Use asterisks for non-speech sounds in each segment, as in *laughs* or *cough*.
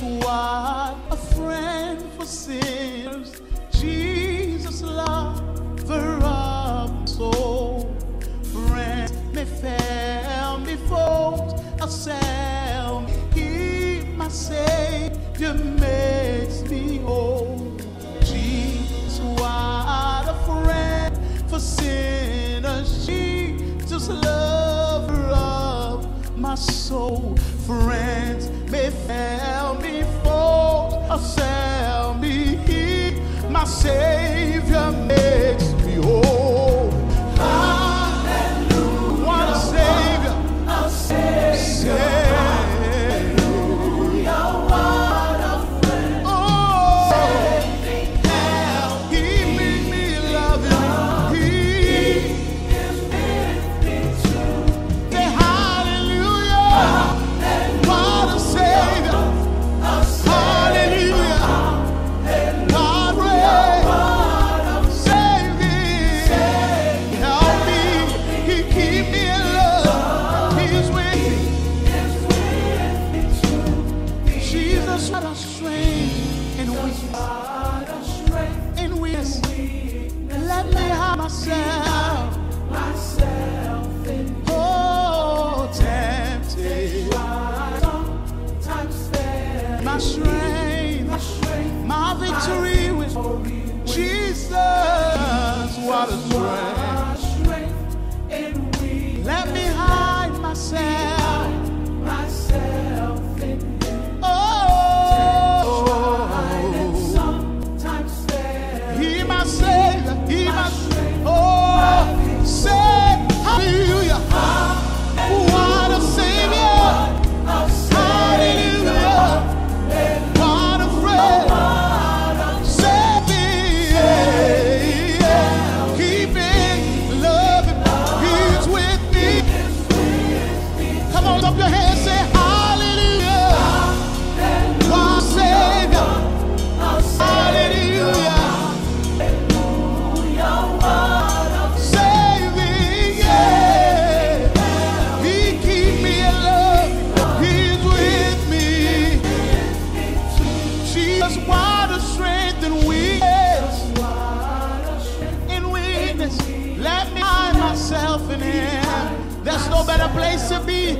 Jesus, what a friend for sinners. Jesus, lover of soul. Friends may fail me, folks, I'll Keep my Savior, makes me whole. Jesus, what a friend for sinners. Jesus, lover of my soul. Friends befell me, fold, assail me, he, my Savior.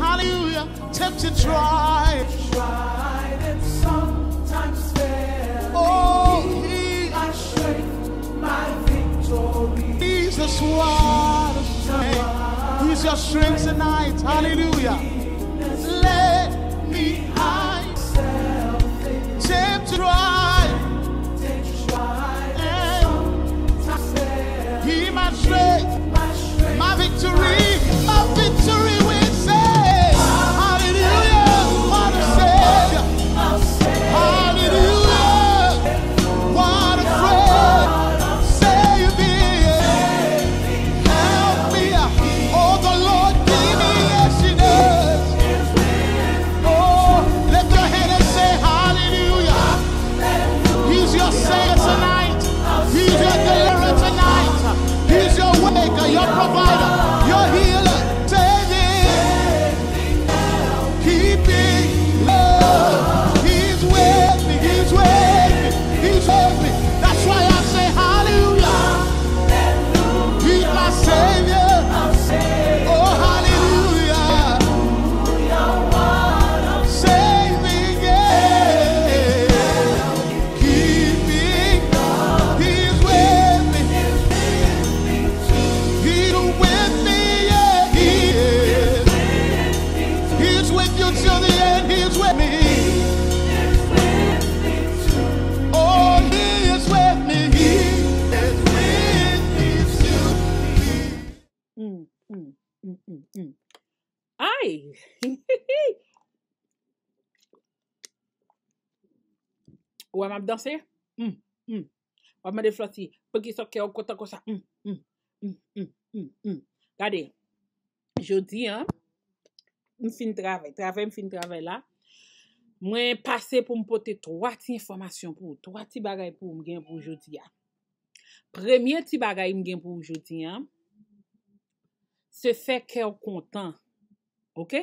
hallelujah, tempt to try. Tried and sometimes fail. Oh, he, I shake my victory. He's the sword. He's your strength tonight, hallelujah. Mm, mm, mm, *laughs* ou an ap danse? Ou an ap danse? Ou an ap danse? Ou an ap danse? Gade, joti an, m fin trave, trave, m fin trave la, mwen pase pou m pote 3 ti informasyon pou, 3 ti bagay pou m gen pou joti an. Premier ti bagay m gen pou joti an, se fè kèw kontan. Ok?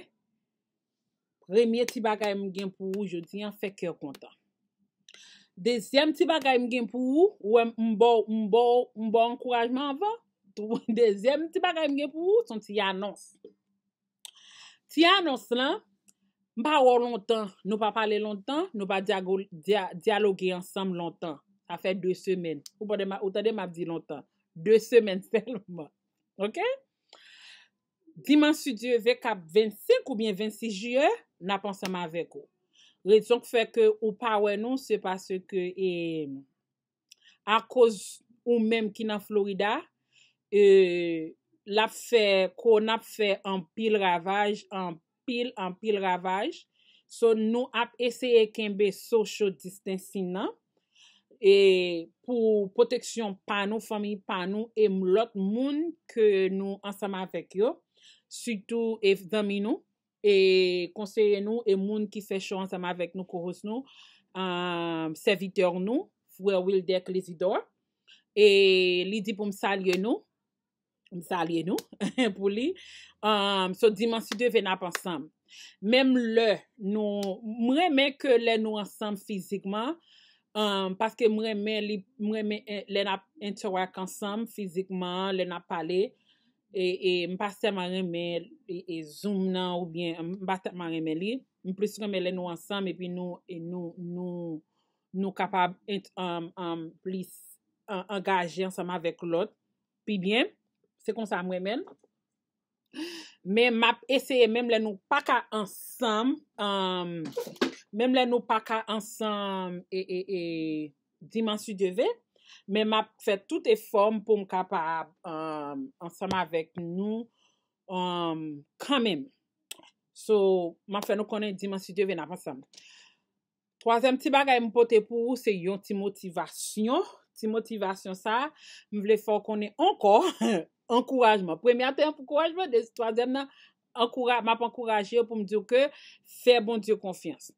Premye ti bagay mgen pou ou, jodi yon fè kèw kontan. Dezyem ti bagay mgen pou ou, ou mbo, mbo, mbo, mbo ankorajman anva, ou *laughs* dezyem ti bagay mgen pou ou, son ti anons. Ti anons lan, mpa wò lontan, nou pa pale lontan, nou pa diyaloge ansam lontan. A fè dwe semen. Ou ta de m ap di lontan. Dwe semen fè *laughs* lontan. Ok? Dimansi diye vek ap 25 ou bien 26 juye, nap ansama vek ou. Rezonk feke ou pawen nou sepase ke a koz ou menm ki nan Florida, lap fe kon ap fe an pil ravaj, an pil, an pil ravaj. So nou ap eseye kembe sosyo distensi nan. E pou poteksyon pa nou, fami pa nou, e mlot moun ke nou ansama vek yo. sütou ev vami nou, e konseye nou, e moun ki se chans ama vek nou koros nou, serviteur nou, fwe ouil dek lezidor, e li di pou msalye nou, msalye nou, pou li, so dimansi de ven ap ansam. Mem le, mremen ke le nou ansam fizikman, paske mremen li, mremen le nap interak ansam, fizikman, le nap paley, E, e mba ser man remel, e zoom nan ou bien mba ser man remeli. Mple se kemele nou ansam, e pi nou e kapab ent um, um, plis angaje ansam avek lot. Pi bien, se konsa mwen men. Men map eseye menm le nou paka ansam, um, menm le nou paka ansam e, e dimansi devet. Men map fè tout e form pou m kapab um, ansama avèk nou um, kamèm. So, map fè nou konen dimansi diyo vè nan pansam. Troazèm ti bagay m pote pou ou se yon ti motivasyon. Ti motivasyon sa, m vle fò konen ankor, *laughs* ankorajman. Premi anter anpou ankorajman, desi toazèm nan map ankorajye pou m diyo ke, fè bon diyo konfians.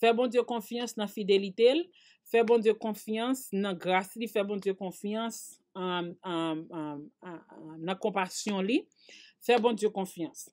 Fè bon diyo konfians nan fidelite lè. Fè bon diyo konfiyans nan grasi li fè bon diyo konfiyans um, um, um, nan kompasyon li. Fè bon diyo konfiyans.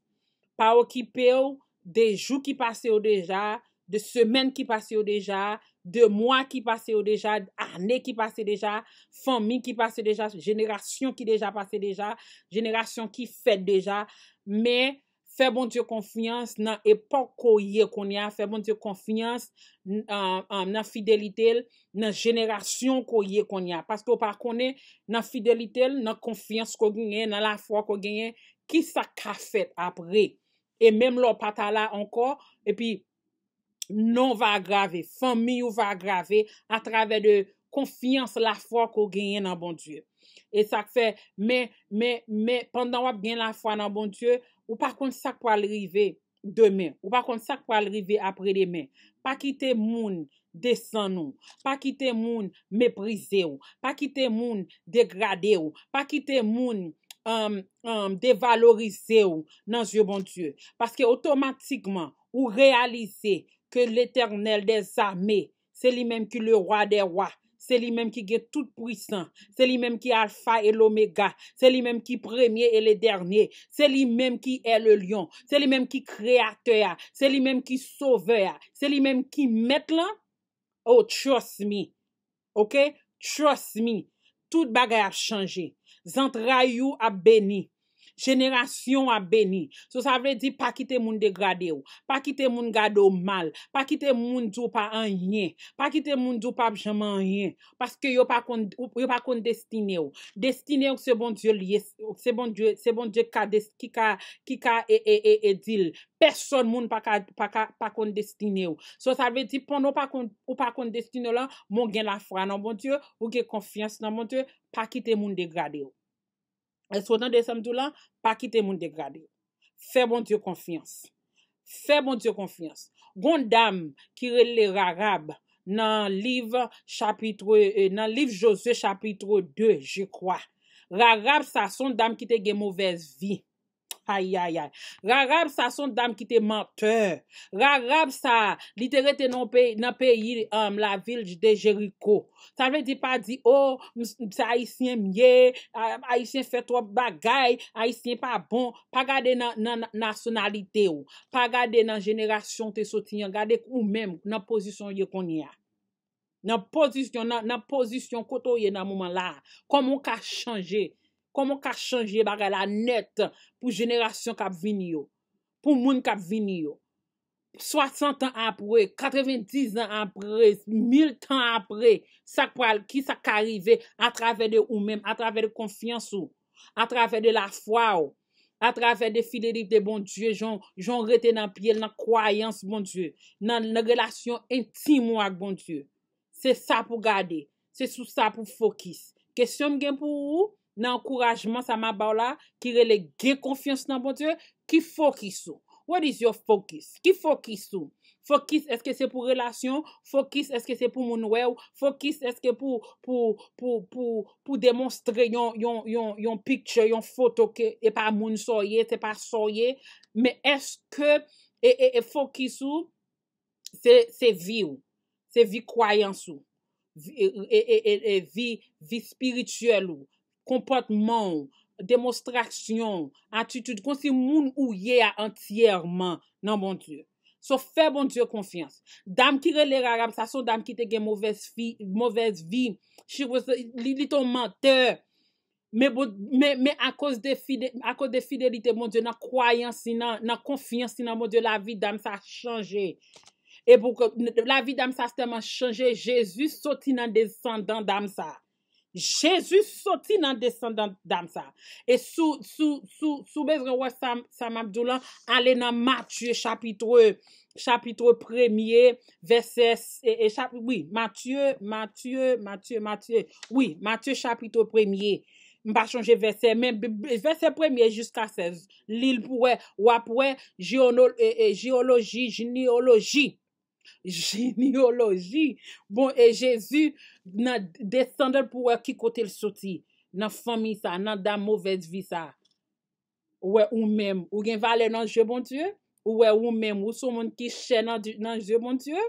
Pa wakipè ou de jou ki pase ou deja, de semen ki pase ou deja, de mwa ki pase ou deja, arne ki pase ou deja, fami ki pase ou deja, jenera syon ki deja pase ou deja, jenera syon ki fèd deja. Me... Fè bon Diyo konfiyans nan epok ko yè kon yè. Fè bon Diyo konfiyans nan fidelitel nan jenerasyon ko yè kon yè. Paske ou pa konè nan fidelitel, nan konfiyans ko genyen, nan la fwa ko genyen. Ki sa ka fèt apre? E menm lò patala anko. E pi, non va agrave. Fè mi ou va agrave. A travè de konfiyans la fwa ko genyen nan bon Diyo. E sa k fèt, mè, mè, mè, mè, pandan wap gen la fwa nan bon Diyo. Ou pa kon sa kwa lrive demen, ou pa kon sa kwa lrive apre demen, pa kite moun desen nou, pa kite moun meprize ou, pa kite moun degrade ou, pa kite moun euh, euh, devalorize ou nan Jebon Dieu. Paske otomatikman ou realise ke l'Eternel desame, se li menm ki le roya de roya. Se li menm ki ge tout pwisan, se li menm ki alfa e lomega, se li menm ki premye e le derne, se li menm ki e le lyon, se li menm ki kreateya, se li menm ki soveya, se li menm ki met lan, oh, trust me, ok, trust me, tout bagay a chanje, zant rayou a beni. jeneration a beni. So sa vè di pa kite moun degrade ou, pa kite moun gade ou mal, pa kite moun doupa an yin, pa kite moun doupa jaman an yin, paske yo pa kondestine ou. Destine ou se bon diek kika e edil, person moun pa kondestine ou. So sa vè di, pon ou pa kondestine non, bon ou lan, moun gen la fra nan bon diek, ou gen konfians nan bon diek, pa kite moun degrade ou. Eswotan de samtou la, pa kite moun degrade. Fè bon tiyo konfians. Fè bon tiyo konfians. Gon dam kirele rarab nan liv jose chapitro 2, je kwa. Rarab sa son dam kite gen mouvez vi. Ayayay, rarab sa son dam ki te mante, rarab sa literate nan peyi um, la vilj de Jericho. Sa ve di pa di, oh, sa aisyen mye, aisyen fetwa bagay, aisyen pa bon, pa gade nan nasyonalite ou, pa gade nan jenerasyon te sotinyan, gade ou menm nan pozisyon ye konye a. Nan pozisyon, nan pozisyon koto ye nan mouman la, komon ka chanje. Koman ka chanje baga la net pou jenerasyon kap vini yo? Pou moun kap vini yo? 60 an apre, 90 an apre, 1000 an apre, sa kwa ki sa ka rive a trave de ou men, a trave de konfians ou, a trave de la fwa ou, a trave de fidelite bon die, jon rete nan pye, nan kwayans bon die, nan nan relasyon intimo ak bon die. Se sa pou gade, se sou sa pou fokis. Kesyon mgen pou ou? nan ankourajman sa ma ba w la, ki relege konfiyans nan bon Diyo, ki fokis ou? What is your fokis? Ki fokis ou? Fokis eske se pou relasyon? Fokis eske se pou moun wew? Fokis eske pou demonstre yon picture, yon foto ke e pa moun soye, se pa soye? Me eske e fokis ou? Se vi ou? Se vi kwayans ou? E vi spirituel ou? kompotman, demonstraksyon, atitud, konsi moun ouye entyerman non, nan moun Diyo. So, fe moun Diyo konfians. Dam ki rele rara, sa son dam ki te gen mouvez vi, li ton mante, bon, me a kos de fidelite moun Diyo, nan kwayansi nan, nan konfiansi nan moun Diyo, la vi dam sa chanje. E pou la vi dam sa chanje, Jezus soti nan desan dan dam sa. Jésus soti nan descendant dam sa. E sou sou bezre wè Samabdoulan ale nan Mathieu chapitre chapitre premye versè, e chapitre, oui Mathieu, Mathieu, Mathieu, Mathieu oui, Mathieu chapitre premye mba chonje versè, men versè premye jiska 16 li l pouè, wè pouè geoloji, geneoloji geneoloji bon, e Jésus nan desen de pouye ki kote l soti, nan fami sa, nan dan mouvade vi sa, ou è ou men, ou gen vale nan je bontye? Ou è ou men, ou son men ki chè nan je bontye?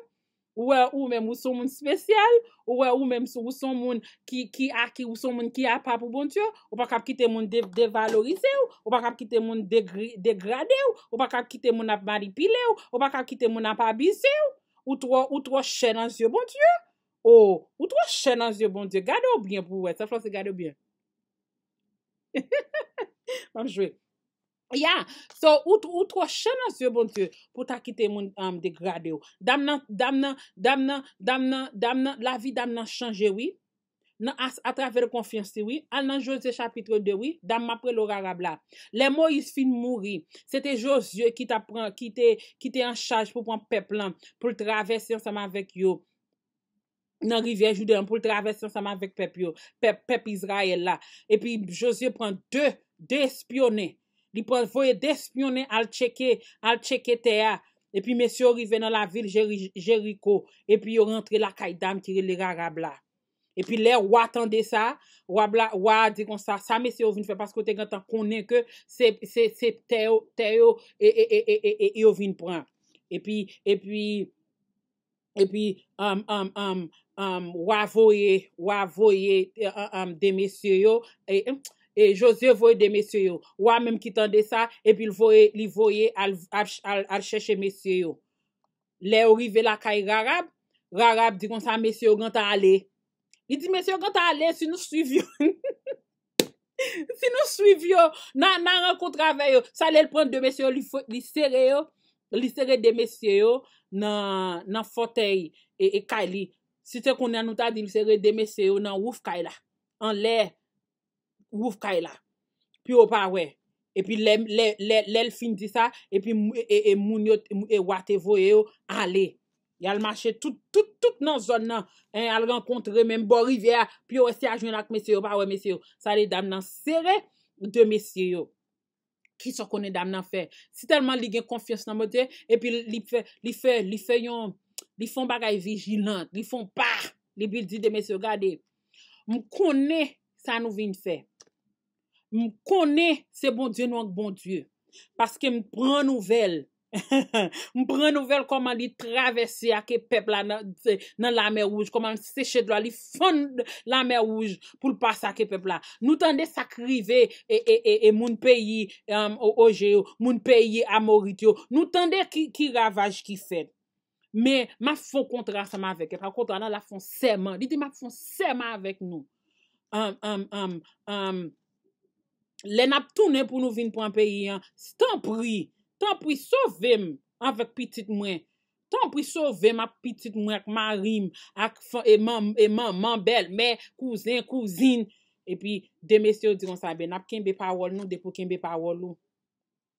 Ou è ou men, ou son men spesyal? Ou è ou men, ou son men ki, ki aki, ou son men ki a papou bontye? Ou pa kap kite moun devalorize ou? Ou pa kap kite moun degrade ou? Ou pa kap kite moun ap maripile ou? Ou pa kap kite moun ap abise ou? Ou prof ousen nan je bontye ou? Oh, ou, ou tro chè nan zye bon die, gade ou bien pou wè, sa chò se gade ou bien. Mam *laughs* bon, jwe. Ya, so, ou tro chè bon nan zye bon die, pou ta kite moun am degrade ou. Dam nan, dam nan, dam nan, dam nan, dam nan, la vi dam nan chanje ou, nan as, atrave de konfiansi ou, an nan jose chapitre de ou, dam mapre lor ara blap. Le mo yis fin mouri. Se te jose ki te apren, ki te, ki te an chanj pou pran peplan, pou travesse yon seman vek yon. nan rivye joudan pou l traves yon saman vek pep yo, pep Israel la, epi Josie pren de, de espionne, li pren foye de espionne al cheke, al cheke teya, epi mesyo rive nan la vil Jericho, epi yo rentre la kaydam kire lera rab la, epi le watan de sa, wab la, wadikon sa, sa mesye yo vin fe, pasko te gantan konen ke, se teyo, teyo, e yo vin pren, epi, epi, epi wavoye eh, de mesye yo, e, eh, e josey woye de mesye yo, wamem ki tande sa, epi li voye al cheshe mesye yo. Le ouive la kay garab, garab di kon sa mesye yo ganta ale, li di mesye yo ganta ale, si nou suivyo, *laughs* si nou suivyo, nan renkot rave yo, sa le lpon de mesye yo, li sere yo, li sere de mesye yo, nan fotey e, e kaili, si te kon nanouta di lise re demesye yo nan wouf kaila, an le wouf kaila, pi ou pa we, e pi lel fin di sa, e pi e, e, moun yo e wate vo yo, ale, yal mache tout, tout, tout nan zon nan, en yal renkontre menm bo rivye, pi ou se a joun ak mesye yo, sa le dam nan sere de mesye yo, Ki so konen dam nan fè? Si telman li gen konfiyans nan mwen te, epi li fè, li fè yon, li fon bagay vigilante, li fon pa, li bil di de mè se gade. M konen sa nouvin fè. M konen se bon djè nou an bon djè. Paske m pran nouvel, *laughs* Mpren nouvel koman li travesi ake pepla nan lame ouj, koman seche dwa li fon lame ouj pou lpasa ake pepla. Nou tende sakrive e, e, e, e moun peyi oje um, yo, moun peyi a mori yo. Nou tende ki ravaj ki fed. Me, ma fon kontrasan ma vek. E pra kontrasan la fon seman. Dite ma fon seman vek nou. Um, um, le nap toune pou nou vin pou an peyi. Ston priy. Tan pou souvem anvek pitit mwen. Tan pou souvem ap pitit mwen ak marim. Ak fè eman, eman, man bel. Mè, kouzin, kouzin. E pi de mesyo di kon sa. Ben ap kenbe pawol nou, depo kenbe pawol nou.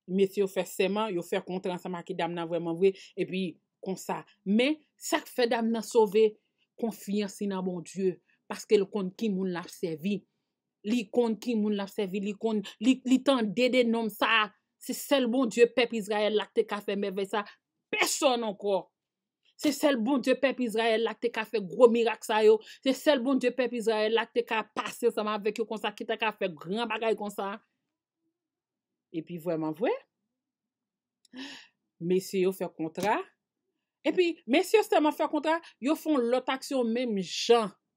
Mesyo fè seman, yo fè kontran seman ki dam nan wèman wè. E pi kon sa. Men, sak fè dam nan souve, konfiyansi nan bon Diyo. Paske l kon ki moun laf sevi. Li kon ki moun laf sevi. Li kon, li tan dede nom sa ak. Se sel bon die pep Israel lak te ka fe mè vey sa, peson anko. Se sel bon die pep Israel lak te ka fe gro mirak sa yo, se sel bon die pep Israel lak te ka pase sa man vek yo konsa, ki te ka fe gran bagay konsa. E pi vwe man vwe? Mesye yo fe kontra. E pi, mesye yo se te man fe kontra, yo fon lotak se yo mèm jan.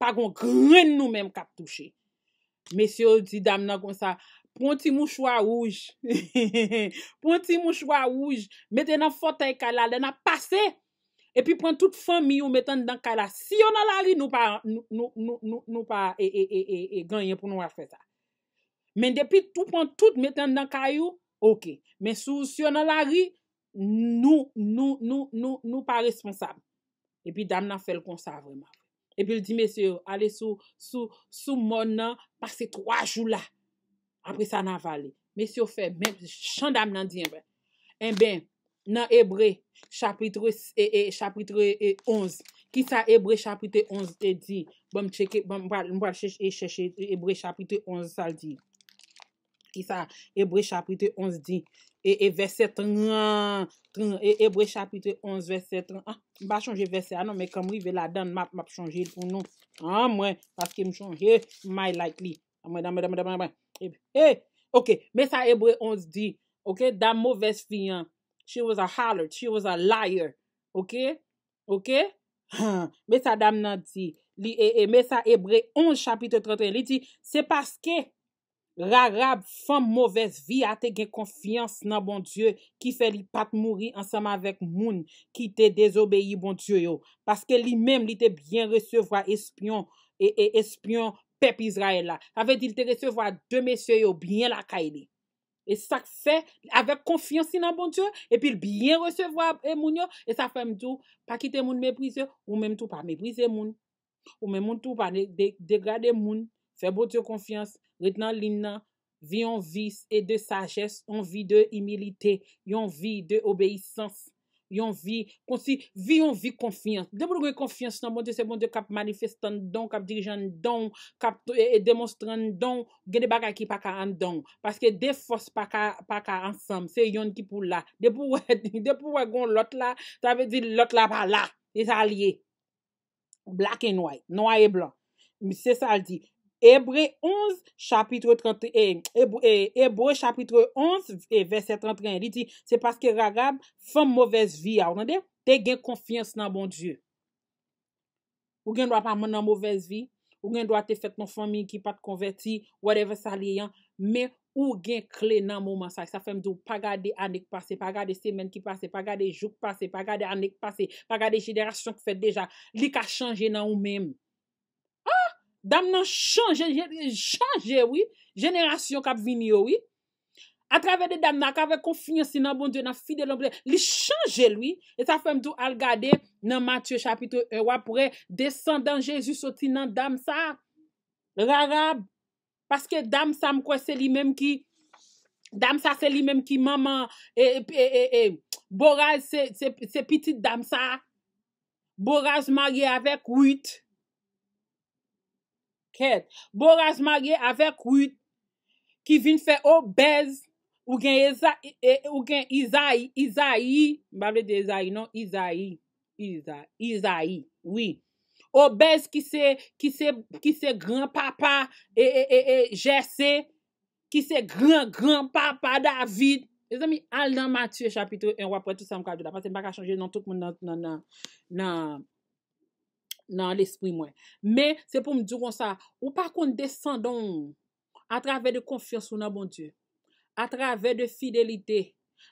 pa gon gren nou menm kap touche. Mesyo di dam nan konsa, pronti mou chwa wouj, *laughs* pronti mou chwa wouj, meten nan fotey kala, dena pase, epi pront tout fomiyou meten nan kala, si yon nan lari nou pa, nou, nou, nou, nou pa, e, e, e, e, e, e, genyen pou nou afreta. Men depi tout pront tout meten nan kalyou, oke, men sou, si yon nan lari, nou, nou, nou, nou, nou, nou pa responsab. Epi dam nan fel konsa voma. epil di mesyo, ale sou, sou, sou moun nan, par se 3 jou la, apre sa nan vale. Mesyo fe, chan dam nan di eh en ben. En ben, nan ebre, chapitre 11, ki sa ebre chapitre 11 e di, bom cheke, bom mwa cheche, ebre chapitre 11 sa di. Ki sa, ebre chapite onzi di. E, e, verset an. E, ebre chapite onzi verset an. Ba chanje verset ah non, an, an, ah, me kamri ve la dan map, map chanje il pou nou. An, mwen, paske m chanje, my like li. Ah, an, mwen, damen, damen, damen, damen. E, eh, eh, ok, me sa ebre onzi di. Ok, dam mouves fiyan. She was a holler, she was a liar. Ok, ok. *laughs* Me sa dam nan di. Li, e, e, me sa ebre onzi chapite trotren. Li ti, se paske. Ra rab fan mouvez vi a te gen konfians nan bon Diyo ki fe li pat mouri ansama vek moun ki te dezobeyi bon Diyo yo. Paske li menm li te byen resevo a espyon e espyon pep Israel la. A ve di te resevo a de mesyo yo byen la ka ele. E sak fe avek konfiansi nan bon Diyo e pil byen resevo a eh, moun yo e sa fe mdou pa kite moun mebrize ou menm tou pa mebrize moun ou menm tou pa degrade moun fe bon Diyo konfiansi Ret nan lina, vi yon vis e de sagesse, yon vi de imilite, yon vi de obeysans, yon vi, konsi, vi yon vi konfians. De pou lou yon konfians nan mwote, se mwote kap manifestan don, kap dirijan don, kap demonstran don, gen de baka ki paka an don. Paske de fos paka ansam, se yon ki pou la. De pou wè, de pou wè gon lot la, sa ve di lot la pa la, e sa liye. Blak e noy, noy e blan, mi se sa liye. Hebre 11, chapitre 31. Hebre eh, eh, chapitre 11, eh, verset 31. Di ti, se paske ragab, fom mouvez vi a. Ou gande, te gen konfiyans nan bon die. Ou gen do a pa man nan mouvez vi. Ou gen do a te fet nan fomin ki pat konverti. Whatever sa li yan. Me, ou gen kle nan mouman sa. Sa fem di ou pa gade anek pase. Pa gade semen ki pase. Pa gade jouk pase. Pa gade anek pase. Pa gade jiderasyon ki fet deja. Li ka chanje nan ou menm. Dam nan chanje, chanje oui, jeneration kap vini oui, a travè de dam nan, kave konfinyansi nan bon diyo, nan fidè l'anglè, li chanje loui, et sa fèm tou al gade nan Matthew chapitou, e wapwè, desan dan Jésus soti nan dam sa, rara, paske dam sa mkwè, se li mèm ki, dam sa se li mèm ki, maman, e, e, e, e, boraz se, se, se piti dam sa, boraz magye avèk, wüt, Boraz magye avek wite ki vin fè obez ou gen Izayi. Izayi, mba vede Izayi non, Izayi, Izayi, Izayi, wite. Obez ki se, ki se, ki se granpapa e, e, e, e, jese, ki se gran, granpapa David. E zami, al nan matye chapitou en wapwè tou sa mkwadou da. Pan se mba ka chanje nan tout moun nan, nan, nan, nan. nan l'esprit mwen. Me, se pou mdjou kon sa, ou pa kon descendon a travè de konfiyans ou nan bon Diyo. A travè de fidelite,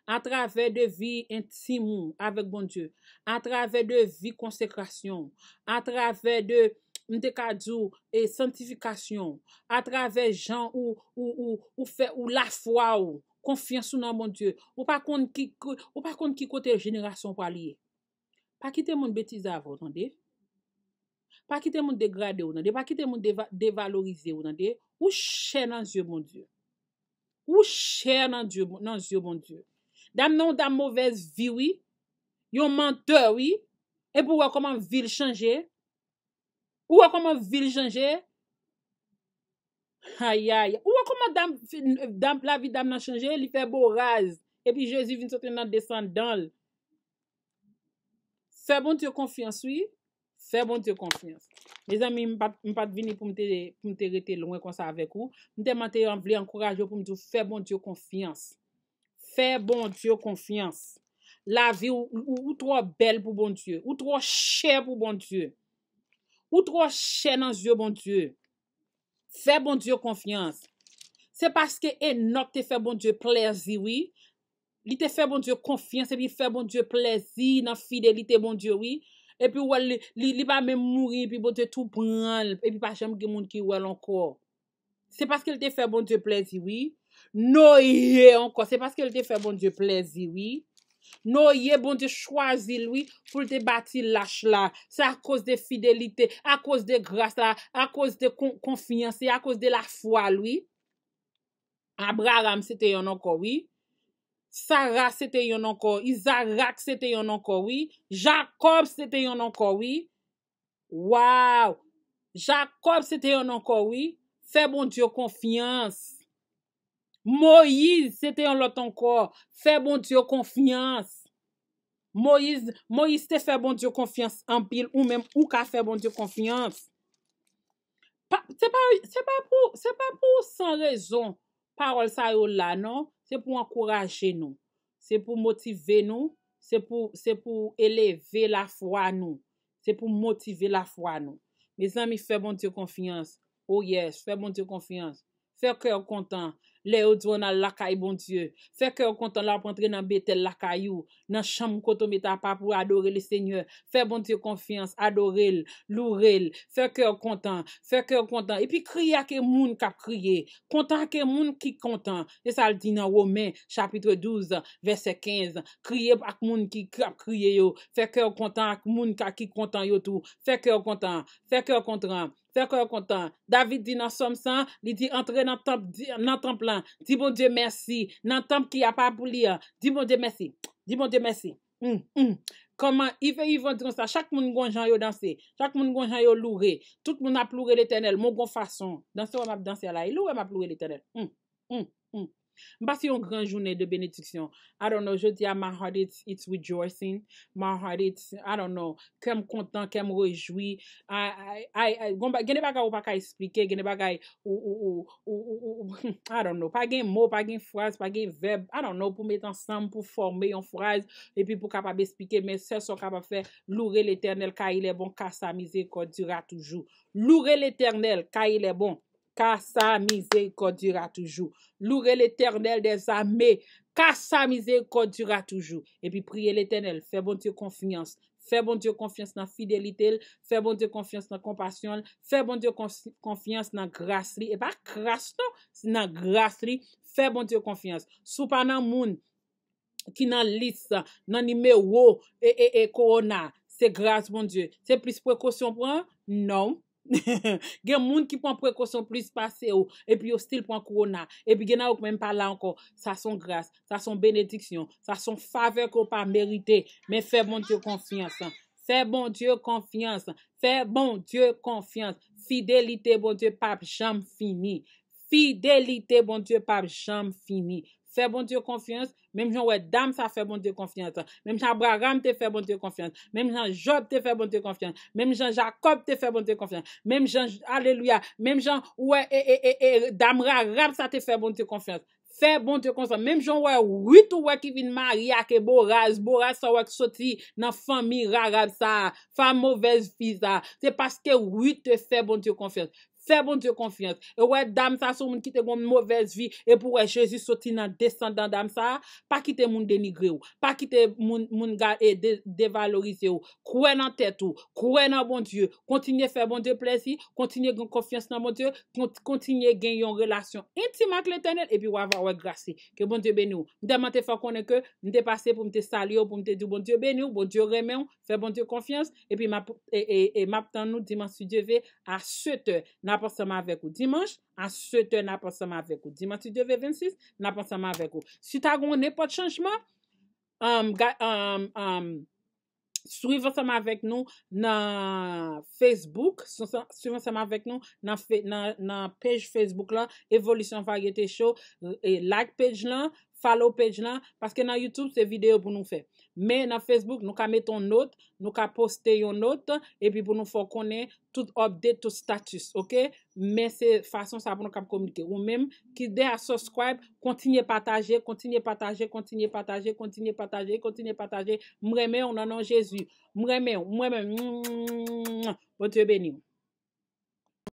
a travè de vi intimou avèk bon Diyo. A travè de vi konsekrasyon, a travè de mdekadzou e santifikasyon, a travè jan ou la fwa ou konfiyans ou nan bon Diyo. Ou pa kon ki kote jenerasyon waliye. Pa kite moun betis avro, tande? pa ki te moun degradè ou nan de, pa ki te moun devalorize ou nan de, ou chè nan zyo bon Diyo. Ou chè nan zyo bon Diyo. Dam nan ou dam mouvez viwi, yon mante wii, e pou wakoman vil chanje, ou wakoman vil chanje, hayay, ou wakoman dam la vi dam nan chanje, li fe bo raz, e pi Jezi vin sote nan desan dan l. Fe bon tiyo konfians wii, Fè bon Diyo konfiyans. Le zami, m pat vini pou m te rete louen kon sa avek ou. M te mater yon vli ankoraj yo pou m diyo fè bon Diyo konfiyans. Fè bon Diyo konfiyans. La vi ou ou tro bel pou bon Diyo. Ou tro chè pou bon Diyo. Ou tro chè nan Diyo bon Diyo. Fè bon Diyo konfiyans. Se paske enok te fè bon Diyo plèzi, wè. Li te fè bon Diyo konfiyans. E pi fè bon Diyo plèzi nan fidelite bon Diyo, wè. Epi wè li pa mè mouri, epi pou te tou pran, epi pa chèm ki moun ki wè lankor. Se paske l te fè bon de plezi, wè. No yè ankon, se paske l te fè bon de plezi, wè. No yè bon de chwazi, wè, pou te bati lach la. Se a kòz de fidelite, a kòz de grasa, a kòz de konfiansi, a kòz de la fwa, wè. Abraham se te yon ankon, wè. Sara se te yon anko. Isaac se te yon anko, oui. Jacob bon se bon te yon anko, oui. Waw! Jacob se te yon anko, oui. Fè bon diyo konfians. Moïse se te yon lot anko. Fè bon diyo konfians. Moïse se te fè bon diyo konfians anpil ou mèm ou ka fè bon diyo konfians. Se pa pou san rezon. Parol sa yo la nou, se pou akouraje nou. Se pou motive nou, se pou eleve la fwa nou. Se pou motive la fwa nou. Me zami, fè bon te konfians. Oh yes, fè bon te konfians. Fè kèr kontan. Lè yotou nan lakay bon tye. Fè kèr kontan la pou antre nan betel lakay yo. Nan chanm koto metan pa pou adore le seigneur. Fè bon tye konfians. Adore l, loure l. Fè kèr kontan. Fè kèr kontan. E pi kriye akè e moun kap kriye. Kontan akè e moun ki kontan. E sa al ti nan romè, chapitre 12, verse 15. Kriye ak moun ki kap kriye yo. Fè kèr kontan ak moun kap ki kontan yo tou. Fè kèr kontan. Fè kèr kontan. Fèk wè yon kontan. David di nan som san, li di entre nan temp lan. Di bon diè mersi. Nan temp ki ap apou liyan. Di bon diè mersi. Di bon diè mersi. Koman, hmm, hmm. i ve yi ven diyon sa. Chak moun gwen jan yon dansè. Chak moun gwen jan yon lourè. Tout moun ap lourè l'eternel. Moun gwen fason. Dansè wè map dansè la. I lourè map lourè l'eternel. Mpa si yon gran jounen de benediksyon, I don't know, je diya my heart it's rejoicing, my heart it's, I don't know, kem kontan, kem rejoui, geni pa ka ou pa ka espike, geni pa ka ou, ou, ou, ou, ou, ou, *laughs* I don't know, pa geni mou, pa geni frase, pa geni verb, I don't know, pou met ansam pou forme yon frase, epi pou kapabe espike, men se son kapabe fe, louré l'éternel, ka ilè bon, ka sa amize, ko dira toujou, louré l'éternel, ka ilè bon. ka sa mize kwa djura toujou. Loure l'Eternel de zame, ka sa mize kwa djura toujou. E pi priye l'Eternel, fe bon Diyo konfians. Fe bon Diyo konfians nan fidelitel, fe bon Diyo konfians nan kompasyon, fe bon Diyo konfians nan grasli, e pa kraslo nan grasli, fe bon Diyo konfians. Sou pa nan moun ki nan lisa, nan nime wo e e e korona, se grase bon Diyo. Se plis prekosyon pou an? Non. *laughs* gen moun ki pon prekoson plis pase ou epi yo stil pon korona epi gen a ouk menm pala anko sa son grase, sa son benediksyon sa son favek ou pa merite men fè bon Diyo konfiansan fè bon Diyo konfiansan fè bon Diyo konfiansan fidelite bon Diyo pape jam fini fidelite bon Diyo pape jam fini Fè bon te konfiyans, mèm jan wè dam sa fè bon te konfiyans sa. Mèm jan Abraham te fè bon te konfiyans. Mèm jan Job te fè bon te konfiyans. Mèm jan Jacob te fè bon te konfiyans. Mèm jan, alleluya, mèm jan, wè, eh, eh, eh, eh, dam ra rab sa te fè bon te konfiyans. Fè bon te konfiyans. Mèm jan wè wuit wè ki vin mar ya ke boraz. Boraz sa wè ki soti nan fami ra rab sa. Fa mouvez pisa. Se paske wuit te fè bon te konfiyans. Fè bon Diyo konfiyans. E wè dam sa sou moun kite goun mouvez vi. E pou wè Jezus soti nan descendant dam sa. Pa kite moun denigre ou. Pa kite moun gare devalorize ou. Kouè nan tèt ou. Kouè nan bon Diyo. Kontinye fè bon Diyo plezi. Kontinye konfiyans nan bon Diyo. Kontinye gen yon relasyon intima k le tenen. E pi wè wè wè grase. Ke bon Diyo ben ou. Mdè mante fè konen ke. Mdè pase pou mte sali ou. Pou mte di bon Diyo ben ou. Bon Diyo remen ou. Fè bon Diyo konfiyans. E pi map tan nou pa seman vek ou. Dimans, an sete na pa seman vek ou. Dimansi 2.26 na pa seman vek ou. Si ta gounen pou te chanjman, um, um, um, souivan seman vek nou nan Facebook, souivan seman vek nou nan page Facebook la, Evolution Variety Show, euh, like page la, follow page la, paske nan YouTube se video pou nou feb. Men nan Facebook, nou ka met on not, nou ka poste yon not, epi pou nou fò konen tout update, tout status, ok? Men se fason sa pou nou kap komunike. Ou men ki de a subscribe, kontinye pataje, kontinye pataje, kontinye pataje, kontinye pataje, kontinye pataje. Mweme ou nanon Jezou. Mweme ou, mweme ou. Ote beni.